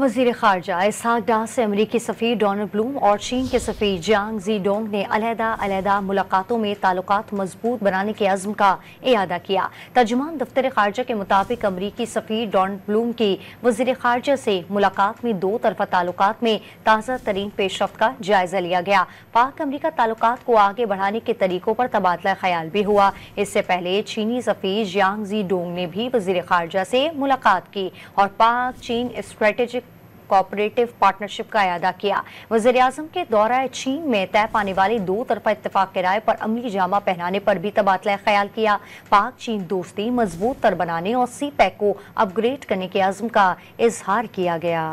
वजीर खारजा इसहाक डांस से अमरीकी सफ़ी डोनल्ड ब्लूम और चीन के सफ़ी जियांग जी डोंग ने अलहदा मुलाकातों में ताल्लुक मजबूत बनाने के अज़म का अदा किया तर्जुमान दफ्तर खारजा के मुताबिक अमरीकी सफ़ी डोनल्ड ब्लूम की वजीर खारजा से मुलाकात में दो तरफा ताल्लुक में ताज़ा तरीन पेशरफ का जायज़ा लिया गया पाक अमरीका ताल्लुक को आगे बढ़ाने के तरीकों पर तबादला ख्याल भी हुआ इससे पहले चीनी सफ़ी जियांग जी डोंग ने भी वजीर खारजा से मुलाकात की और पाक चीन स्ट्रेटेजिक कोऑपरेटिव पार्टनरशिप का अदा किया वजीर अजम के दौरा चीन में तय पाने वाले दो तरफा इतफाक के राय पर अमली जामा पहनाने पर भी तबादला ख्याल किया पाक चीन दोस्ती मजबूत तर बनाने और सी पैक को अपग्रेड करने के आजम का इजहार किया गया